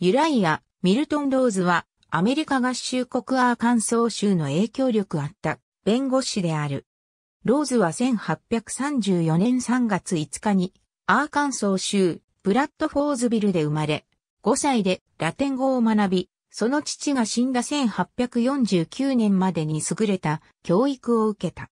ユライア・ミルトン・ローズは、アメリカ合衆国アーカンソー州の影響力あった弁護士である。ローズは1834年3月5日に、アーカンソー州ブラッドフォーズビルで生まれ、5歳でラテン語を学び、その父が死んだ1849年までに優れた教育を受けた。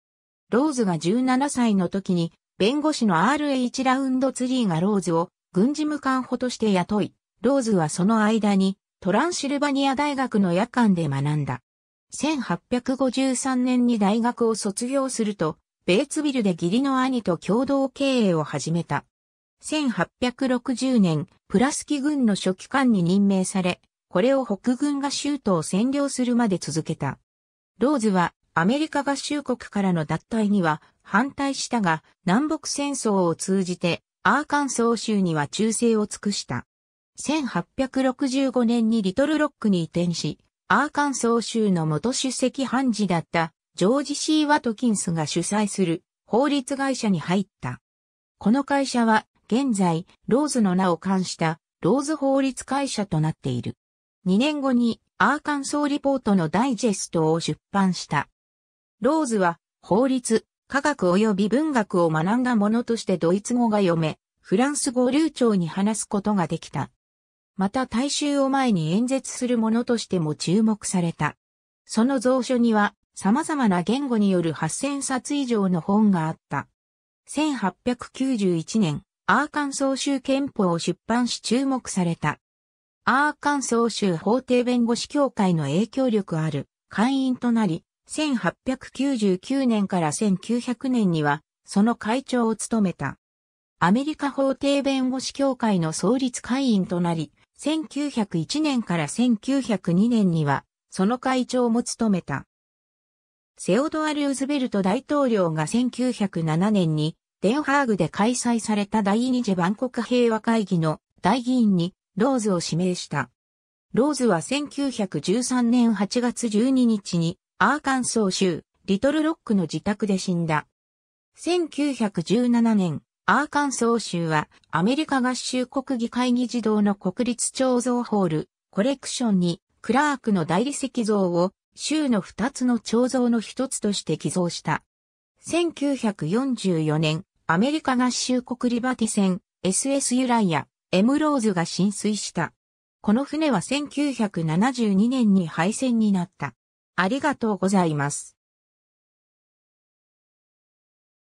ローズが17歳の時に、弁護士の R.H. ラウンドツリーがローズを軍事無官補として雇い、ローズはその間にトランシルバニア大学の夜間で学んだ。1853年に大学を卒業すると、ベーツビルで義理の兄と共同経営を始めた。1860年、プラスキ軍の書記官に任命され、これを北軍が州都を占領するまで続けた。ローズはアメリカ合衆国からの脱退には反対したが、南北戦争を通じてアーカンソー州には忠誠を尽くした。1865年にリトルロックに移転し、アーカンソー州の元主席判事だったジョージ・シー・ワトキンスが主催する法律会社に入った。この会社は現在ローズの名を冠したローズ法律会社となっている。2年後にアーカンソーリポートのダイジェストを出版した。ローズは法律、科学及び文学を学んだ者としてドイツ語が読め、フランス語を流暢に話すことができた。また大衆を前に演説するものとしても注目された。その蔵書には様々な言語による8000冊以上の本があった。1891年、アーカンソー州憲法を出版し注目された。アーカンソー州法廷弁護士協会の影響力ある会員となり、1899年から1900年には、その会長を務めた。アメリカ法廷弁護士協会の創立会員となり、1901年から1902年には、その会長も務めた。セオドア・ルーズベルト大統領が1907年に、デンハーグで開催された第二次万国平和会議の大議員に、ローズを指名した。ローズは1913年8月12日に、アーカンソー州、リトルロックの自宅で死んだ。1917年、アーカンソー州はアメリカ合衆国議会議事堂の国立彫像ホールコレクションにクラークの大理石像を州の2つの彫像の1つとして寄贈した。1944年、アメリカ合衆国リバティ船 SS ユライア、エムローズが浸水した。この船は1972年に廃船になった。ありがとうございます。